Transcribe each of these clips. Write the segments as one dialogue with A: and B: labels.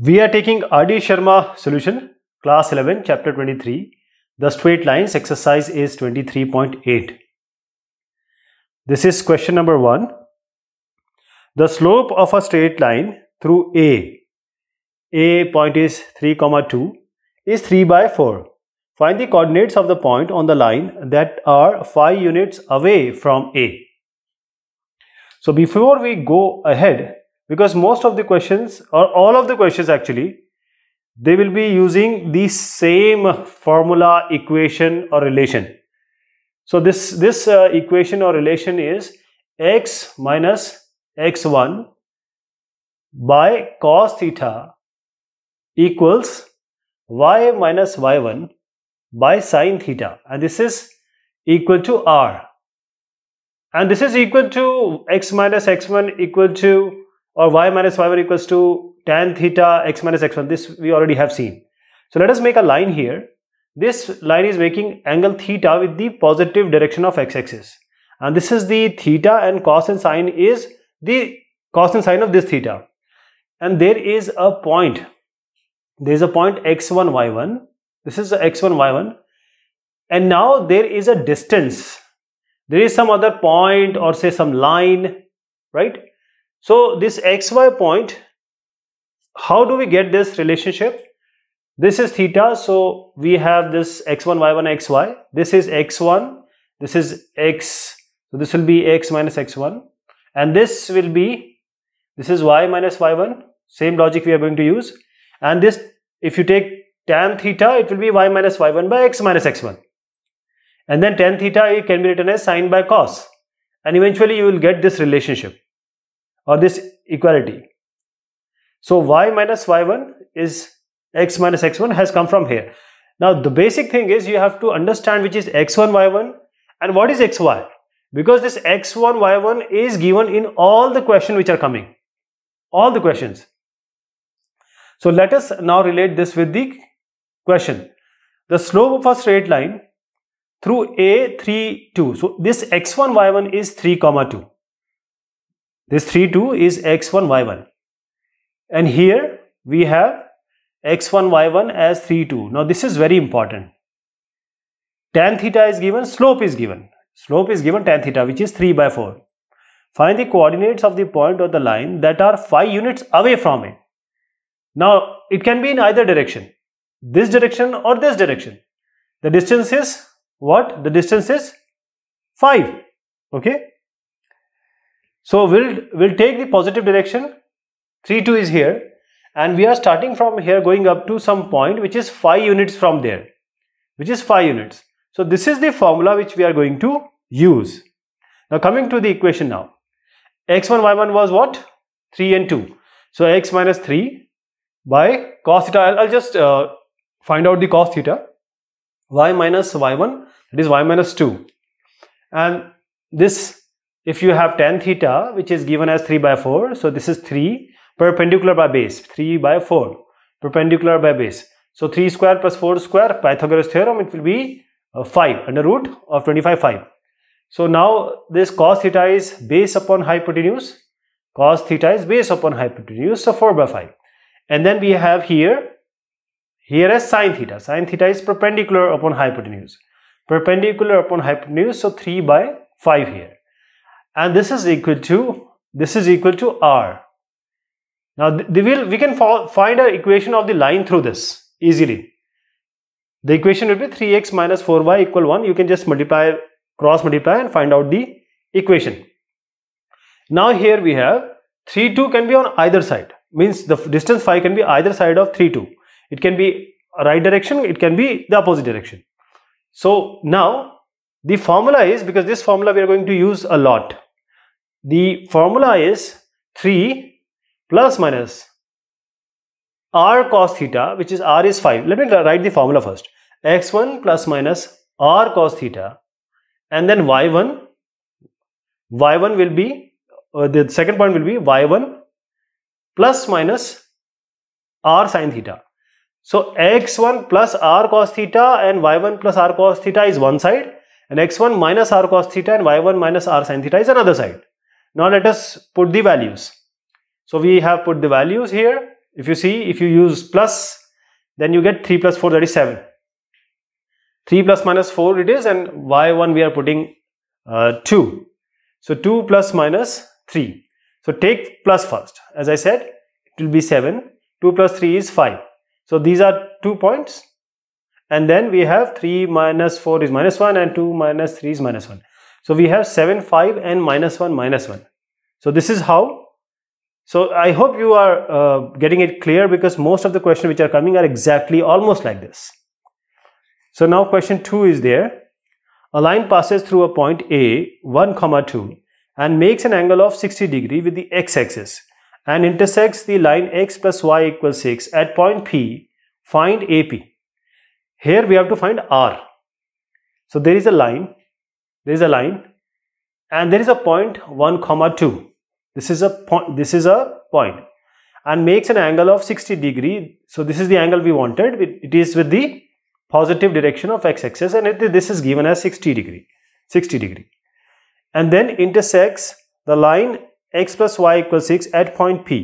A: We are taking R.D. Sharma solution, class 11, chapter 23. The straight lines exercise is 23.8. This is question number 1. The slope of a straight line through A, A point is 3, comma 2, is 3 by 4. Find the coordinates of the point on the line that are 5 units away from A. So before we go ahead, because most of the questions or all of the questions actually they will be using the same formula equation or relation so this this uh, equation or relation is x minus x1 by cos theta equals y minus y1 by sine theta and this is equal to r and this is equal to x minus x1 equal to or y minus y1 equals to tan theta x minus x1. This we already have seen. So let us make a line here. This line is making angle theta with the positive direction of x-axis. And this is the theta and cos and sine is the cos and sine of this theta. And there is a point. There is a point x1, y1. This is the x1, y1. And now there is a distance. There is some other point or say some line, right? So this xy point, how do we get this relationship? This is theta, so we have this x1, y1, xy. This is x1, this is x, so this will be x minus x1. And this will be, this is y minus y1, same logic we are going to use. And this, if you take tan theta, it will be y minus y1 by x minus x1. And then tan theta can be written as sine by cos. And eventually you will get this relationship or this equality. So y minus y1 is x minus x1 has come from here. Now the basic thing is you have to understand which is x1 y1 and what is xy because this x1 y1 is given in all the questions which are coming all the questions so let us now relate this with the question the slope of a straight line through a 3 2 so this x1 y1 is 3 comma 2 this 3, 2 is x1, y1. And here we have x1, y1 as 3, 2. Now this is very important. Tan theta is given, slope is given. Slope is given tan theta which is 3 by 4. Find the coordinates of the point or the line that are 5 units away from it. Now it can be in either direction. This direction or this direction. The distance is what? The distance is 5. Okay. So we'll, we'll take the positive direction, 3, 2 is here and we are starting from here going up to some point which is 5 units from there, which is 5 units. So this is the formula which we are going to use. Now coming to the equation now, x1, y1 was what? 3 and 2. So x minus 3 by cos theta, I'll, I'll just uh, find out the cos theta, y minus y1 that is y minus 2 and this if you have tan theta which is given as 3 by 4 so this is 3 perpendicular by base 3 by 4 perpendicular by base so 3 square plus 4 square Pythagoras theorem it will be uh, 5 under root of 25 5 so now this cos theta is base upon hypotenuse cos theta is base upon hypotenuse so 4 by 5 and then we have here here as sine theta sine theta is perpendicular upon hypotenuse perpendicular upon hypotenuse so 3 by 5 here and this is equal to this is equal to r now we will we can find our equation of the line through this easily the equation will be 3x minus 4y equal 1 you can just multiply cross multiply and find out the equation now here we have 3 2 can be on either side means the distance phi can be either side of 3 2 it can be right direction it can be the opposite direction so now the formula is because this formula we are going to use a lot the formula is 3 plus minus r cos theta which is r is 5. Let me write the formula first. x1 plus minus r cos theta and then y1 y1 will be uh, the second point will be y1 plus minus r sine theta. So x1 plus r cos theta and y1 plus r cos theta is one side and x1 minus r cos theta and y1 minus r sine theta is another side. Now let us put the values. So we have put the values here. If you see, if you use plus, then you get 3 plus 4 that is 7. 3 plus minus 4 it is and y1 we are putting uh, 2. So 2 plus minus 3. So take plus first. As I said, it will be 7. 2 plus 3 is 5. So these are 2 points. And then we have 3 minus 4 is minus 1 and 2 minus 3 is minus 1. So we have 7, 5 and minus 1, minus 1. So this is how. So I hope you are uh, getting it clear because most of the questions which are coming are exactly almost like this. So now question 2 is there. A line passes through a point A, 1, comma 2 and makes an angle of 60 degree with the x-axis and intersects the line x plus y equals 6 at point P, find AP. Here we have to find R. So there is a line there is a line and there is a point 1 comma 2 this is a point this is a point and makes an angle of 60 degree so this is the angle we wanted it is with the positive direction of x-axis and it, this is given as 60 degree 60 degree and then intersects the line x plus y equals 6 at point p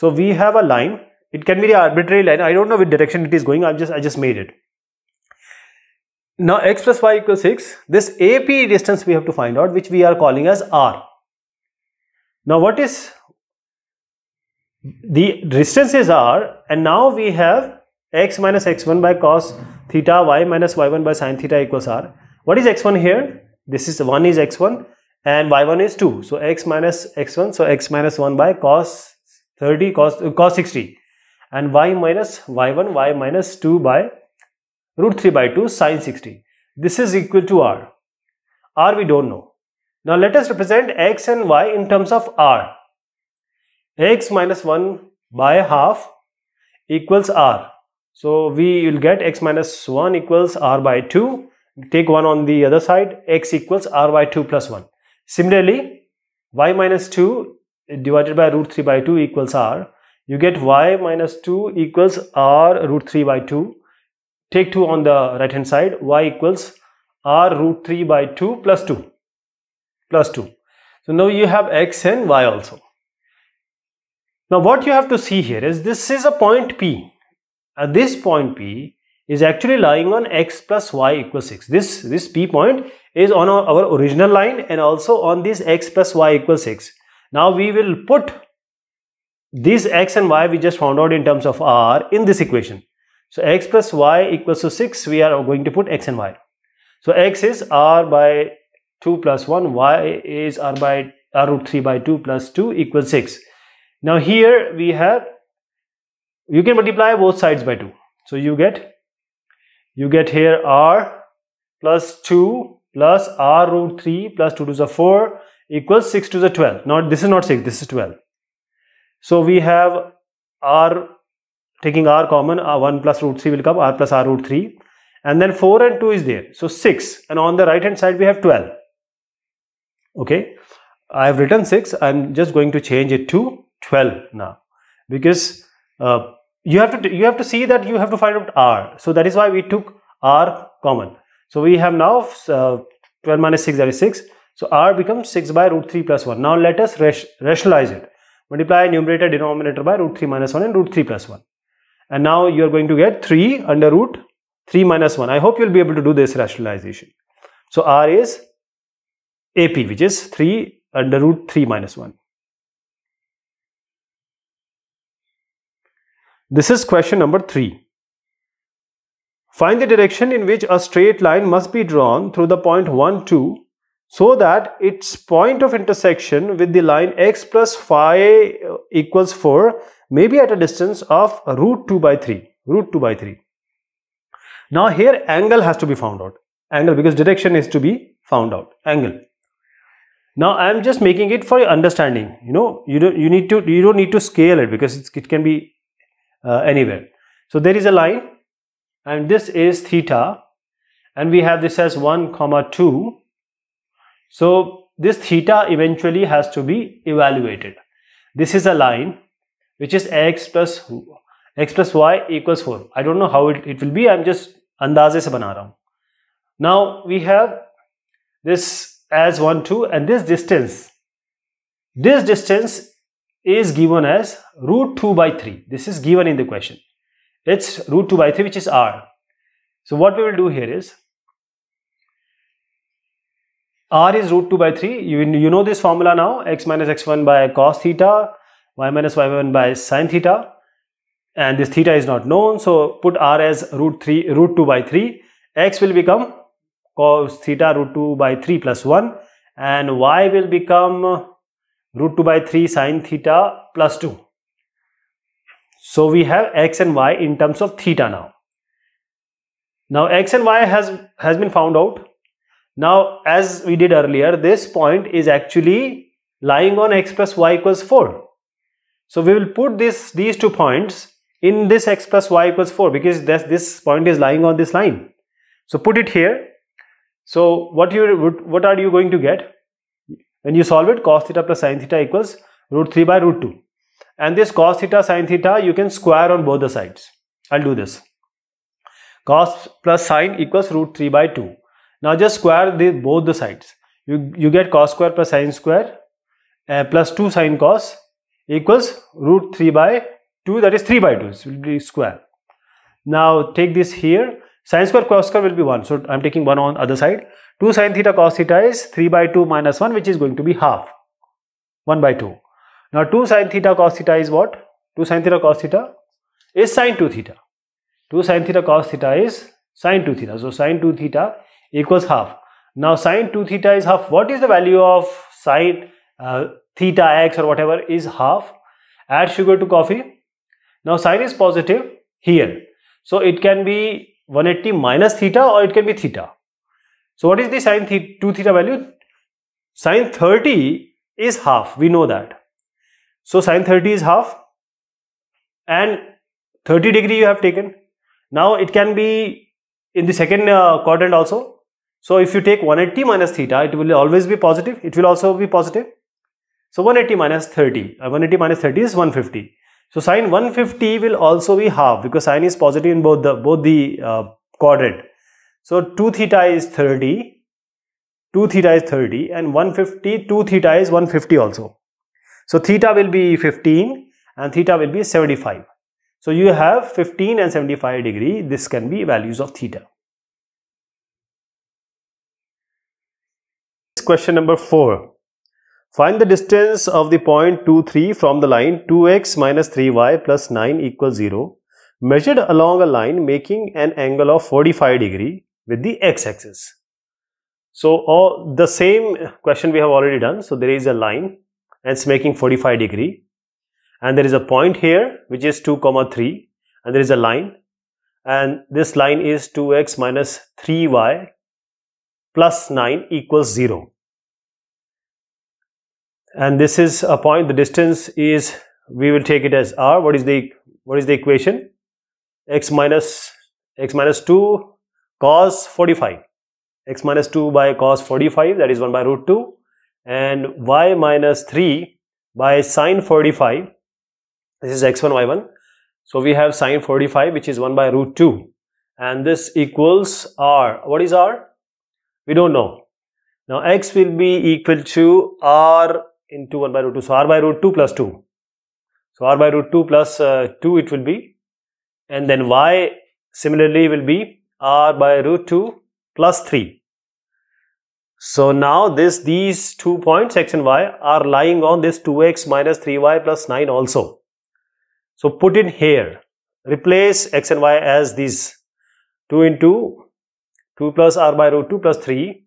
A: so we have a line it can be the arbitrary line i don't know which direction it is going i just i just made it now x plus y equals 6, this AP distance we have to find out which we are calling as R. Now what is, the distance is R and now we have x minus x1 by cos theta y minus y1 by sin theta equals R. What is x1 here? This is 1 is x1 and y1 is 2. So x minus x1, so x minus 1 by cos 30 cos, uh, cos 60 and y minus y1 y minus 2 by root 3 by 2 sine 60. This is equal to r. r we don't know. Now let us represent x and y in terms of r. x minus 1 by half equals r. So we will get x minus 1 equals r by 2. Take 1 on the other side. x equals r by 2 plus 1. Similarly, y minus 2 divided by root 3 by 2 equals r. You get y minus 2 equals r root 3 by 2. Take 2 on the right hand side. y equals r root 3 by 2 plus 2. Plus 2. So now you have x and y also. Now what you have to see here is this is a point P. At this point P is actually lying on x plus y equals 6. This, this P point is on our, our original line and also on this x plus y equals 6. Now we will put this x and y we just found out in terms of r in this equation. So x plus y equals to 6, we are going to put x and y. So x is r by 2 plus 1, y is r by r root 3 by 2 plus 2 equals 6. Now here we have, you can multiply both sides by 2. So you get, you get here r plus 2 plus r root 3 plus 2 to the 4 equals 6 to the 12. Now this is not 6, this is 12. So we have r taking r common uh, 1 plus root 3 will come r plus r root 3 and then 4 and 2 is there so 6 and on the right hand side we have 12 okay i have written 6 i'm just going to change it to 12 now because uh, you have to you have to see that you have to find out r so that is why we took r common so we have now uh, 12 minus 6 that is 6 so r becomes 6 by root 3 plus 1 now let us rationalize it multiply numerator denominator by root 3 minus 1 and root 3 plus 1 and now you are going to get 3 under root 3 minus 1. I hope you'll be able to do this rationalization. So R is AP which is 3 under root 3 minus 1. This is question number 3. Find the direction in which a straight line must be drawn through the point 1, 2 so that its point of intersection with the line x plus phi equals 4 maybe at a distance of root 2 by 3, root 2 by 3. Now here angle has to be found out, angle because direction is to be found out, angle. Now I am just making it for your understanding, you know, you don't, you need to, you don't need to scale it because it can be uh, anywhere. So there is a line and this is theta and we have this as 1 comma 2. So this theta eventually has to be evaluated. This is a line which is x plus x plus y equals 4. I don't know how it, it will be. I'm just andaze se bana raha Now we have this as 1, 2 and this distance. This distance is given as root 2 by 3. This is given in the question. It's root 2 by 3 which is r. So what we will do here is r is root 2 by 3. You, you know this formula now x minus x1 by cos theta y minus y1 by sine theta and this theta is not known so put r as root 3 root 2 by 3 x will become cos theta root 2 by 3 plus 1 and y will become root 2 by 3 sine theta plus 2 so we have x and y in terms of theta now now x and y has has been found out now as we did earlier this point is actually lying on x plus y equals 4 so we will put this these two points in this x plus y equals 4 because this, this point is lying on this line. So put it here. So what you what are you going to get? When you solve it, cos theta plus sin theta equals root 3 by root 2. And this cos theta sin theta you can square on both the sides. I'll do this. Cos plus sine equals root 3 by 2. Now just square the, both the sides. You, you get cos square plus sine square uh, plus 2 sine cos equals root 3 by 2 that is 3 by 2 it will be square. Now take this here sine square cos square will be 1 so I am taking 1 on other side 2 sine theta cos theta is 3 by 2 minus 1 which is going to be half 1 by 2. Now 2 sine theta cos theta is what 2 sine theta cos theta is sine 2 theta 2 sine theta cos theta is sine 2 theta so sine 2 theta equals half. Now sine 2 theta is half what is the value of sine uh, theta x or whatever is half. Add sugar to coffee. Now sine is positive here. So it can be 180 minus theta or it can be theta. So what is the sine 2 theta value? Sine 30 is half. We know that. So sine 30 is half and 30 degree you have taken. Now it can be in the second uh, quadrant also. So if you take 180 minus theta, it will always be positive. It will also be positive. So 180 minus 30, uh, 180 minus 30 is 150. So sine 150 will also be half because sine is positive in both the both the uh, quadrant. So 2 theta is 30, 2 theta is 30 and 150, 2 theta is 150 also. So theta will be 15 and theta will be 75. So you have 15 and 75 degree, this can be values of theta. Question number 4. Find the distance of the point 2, 3 from the line 2x minus 3y plus 9 equals 0 measured along a line making an angle of 45 degree with the x-axis. So all the same question we have already done. So there is a line and it's making 45 degree and there is a point here which is 2 comma 3 and there is a line and this line is 2x minus 3y plus 9 equals 0 and this is a point the distance is we will take it as r what is the what is the equation x minus x minus 2 cos 45 x minus 2 by cos 45 that is 1 by root 2 and y minus 3 by sine 45 this is x1 y1 so we have sine 45 which is 1 by root 2 and this equals r what is r we don't know now x will be equal to r into 1 by root 2. So r by root 2 plus 2. So r by root 2 plus, uh, 2 it will be. And then y similarly will be r by root 2 plus 3. So now this these two points x and y are lying on this 2x minus 3y plus 9 also. So put in here. Replace x and y as these 2 into 2 plus r by root 2 plus 3.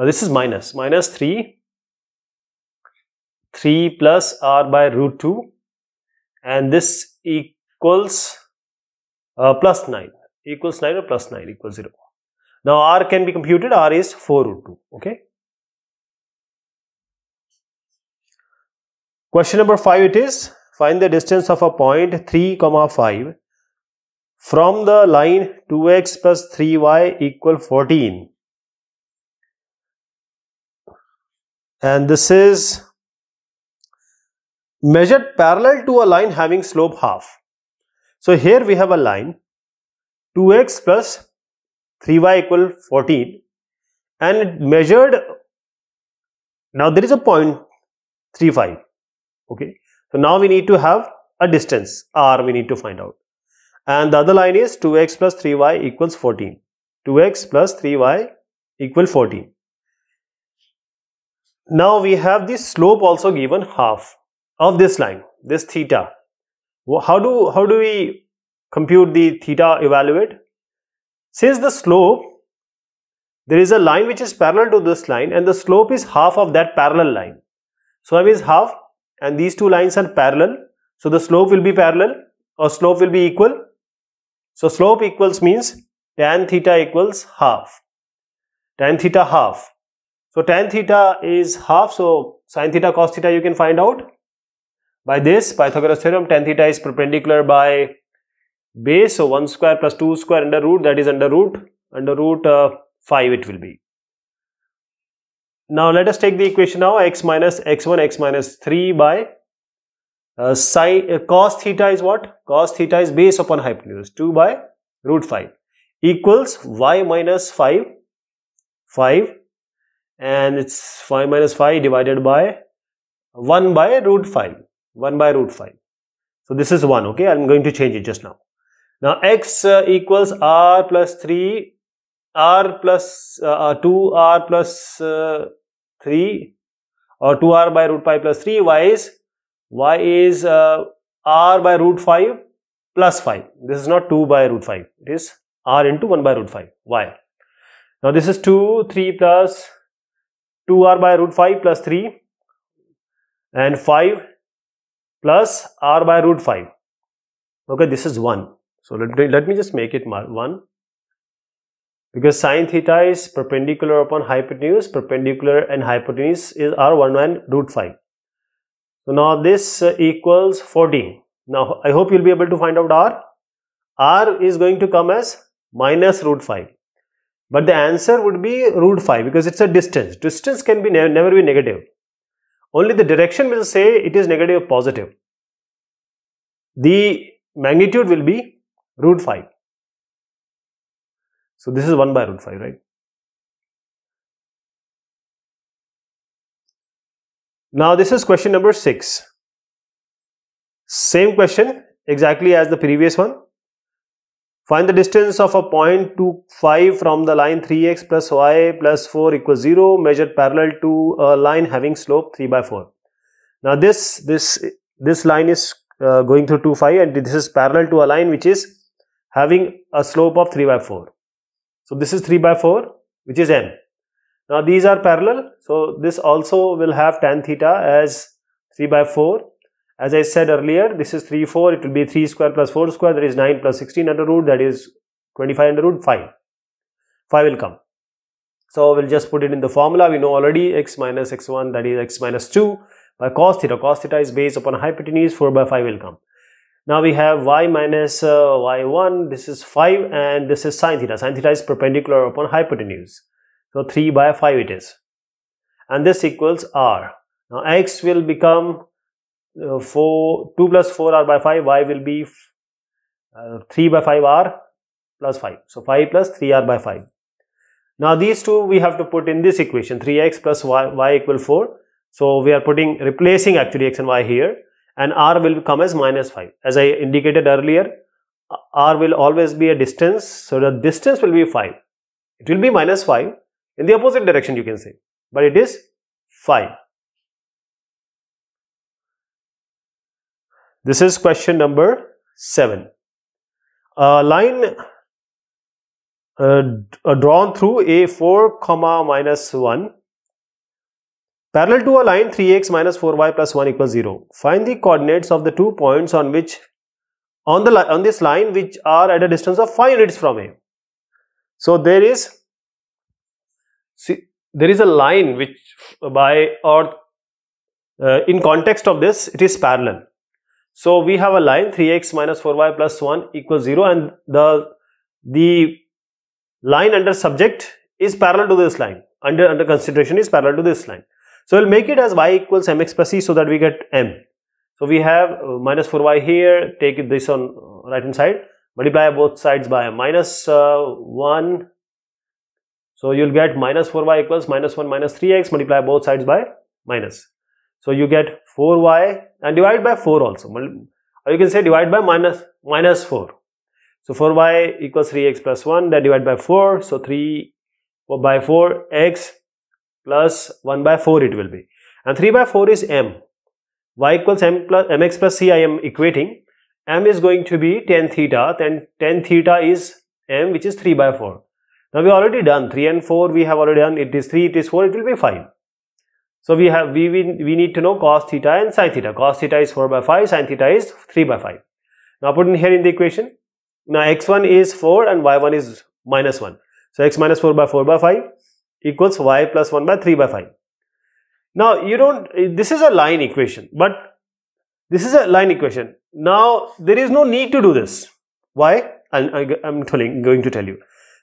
A: Now this is 3 3 plus r by root 2 and this equals uh, plus 9 equals 9 or plus 9 equals 0. Now r can be computed r is 4 root 2 okay. Question number 5 it is find the distance of a point 3 comma 5 from the line 2x plus 3y equal 14 and this is measured parallel to a line having slope half. So here we have a line 2x plus 3y equal 14 and it measured now there is a point 35 okay so now we need to have a distance r we need to find out and the other line is 2x plus 3y equals 14 2x plus 3y equal 14 now we have the slope also given half of this line, this theta, how do, how do we compute the theta evaluate? Since the slope, there is a line which is parallel to this line and the slope is half of that parallel line. So that means half and these two lines are parallel. So the slope will be parallel or slope will be equal. So slope equals means tan theta equals half. Tan theta half. So tan theta is half. So sine theta cos theta you can find out. By this Pythagoras theorem tan theta is perpendicular by base so 1 square plus 2 square under root that is under root under root uh, 5 it will be. Now let us take the equation now x minus x1 x minus 3 by uh, uh, cos theta is what? Cos theta is base upon hypotenuse 2 by root 5 equals y minus 5 5 and it's 5 minus 5 divided by 1 by root 5 1 by root 5. So this is 1, okay? I'm going to change it just now. Now x uh, equals r plus 3, r plus, uh, uh 2 r plus, uh, 3 or 2r by root 5 plus 3. y is, y is uh, r by root 5 plus 5. This is not 2 by root 5. It is r into 1 by root 5, y. Now this is 2, 3 plus 2r by root 5 plus 3 and 5 plus r by root 5. Okay, this is 1. So let me, let me just make it 1 because sine theta is perpendicular upon hypotenuse, perpendicular and hypotenuse is r 1 and root 5. So now this uh, equals 14. Now I hope you'll be able to find out r. r is going to come as minus root 5. But the answer would be root 5 because it's a distance. Distance can be ne never be negative only the direction will say it is negative or positive. The magnitude will be root 5. So this is 1 by root 5, right? Now this is question number 6. Same question exactly as the previous one Find the distance of a point to 5 from the line 3x plus y plus 4 equals 0 measured parallel to a line having slope 3 by 4. Now this, this, this line is uh, going through 2 5 and this is parallel to a line which is having a slope of 3 by 4. So this is 3 by 4 which is m. Now these are parallel so this also will have tan theta as 3 by 4 as I said earlier, this is 3, 4. It will be 3 square plus 4 square. That is 9 plus 16 under root. That is 25 under root 5. 5 will come. So we'll just put it in the formula. We know already x minus x1 that is x minus 2 by cos theta. Cos theta is based upon hypotenuse 4 by 5 will come. Now we have y minus uh, y1. This is 5 and this is sin theta. Sin theta is perpendicular upon hypotenuse. So 3 by 5 it is. And this equals r. Now x will become uh, 4 2 plus 4 r by 5 y will be uh, 3 by 5 r plus 5 so 5 plus 3 r by 5 now these two we have to put in this equation 3x plus y, y equal 4 so we are putting replacing actually x and y here and r will come as minus 5 as i indicated earlier uh, r will always be a distance so the distance will be 5 it will be minus 5 in the opposite direction you can say but it is 5 This is question number 7. A line uh, uh drawn through A4, comma minus 1 parallel to a line 3x minus 4y plus 1 equals 0. Find the coordinates of the two points on which on the on this line which are at a distance of 5 units from A. So there is see there is a line which by or uh, in context of this it is parallel so we have a line 3x minus 4y plus 1 equals 0 and the, the line under subject is parallel to this line under, under consideration is parallel to this line. So we'll make it as y equals mx plus c so that we get m. So we have uh, minus 4y here take this on uh, right hand side multiply both sides by minus, uh, 1 so you'll get minus 4y equals minus 1 minus 3x multiply both sides by minus. So you get 4y and divide by 4 also. Or you can say divide by minus, minus 4. So 4y equals 3x plus 1, then divide by 4. So 3 by 4x plus 1 by 4 it will be. And 3 by 4 is m. y equals m plus mx plus c I am equating. m is going to be 10 theta, then 10 theta is m which is 3 by 4. Now we already done 3 and 4 we have already done it is 3, it is 4, it will be 5. So we have we, we, we need to know cos theta and sin theta. Cos theta is 4 by 5, sin theta is 3 by 5. Now put in here in the equation. Now x1 is 4 and y1 is minus 1. So x minus 4 by 4 by 5 equals y plus 1 by 3 by 5. Now you don't, this is a line equation, but this is a line equation. Now there is no need to do this. Why? I, am telling, going to tell you.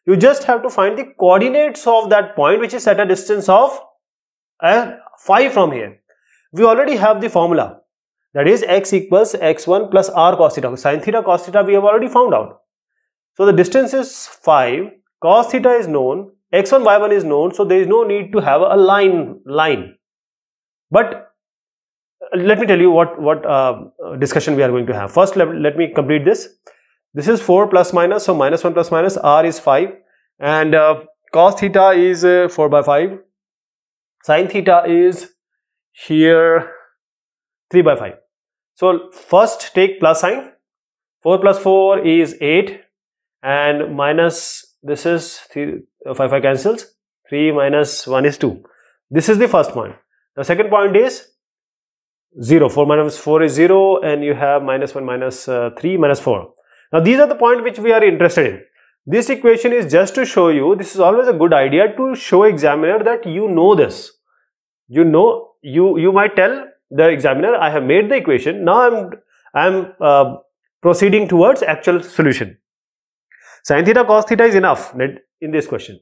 A: You just have to find the coordinates of that point which is at a distance of a, 5 from here. We already have the formula that is x equals x1 plus r cos theta. Sin theta cos theta we have already found out. So the distance is 5, cos theta is known, x1 y1 is known so there is no need to have a line line. But uh, let me tell you what, what uh, discussion we are going to have. First let, let me complete this. This is 4 plus minus so minus 1 plus minus r is 5 and uh, cos theta is uh, 4 by 5 sine theta is here 3 by 5 so first take plus sign 4 plus 4 is 8 and minus this is 3 uh, 5 5 cancels 3 minus 1 is 2 this is the first one the second point is 0 4 minus 4 is 0 and you have minus 1 minus, uh, 3 minus 4 now these are the point which we are interested in this equation is just to show you, this is always a good idea to show examiner that you know this. You know, you, you might tell the examiner, I have made the equation, now I'm, I'm uh, proceeding towards actual solution. Sin theta cos theta is enough in this question.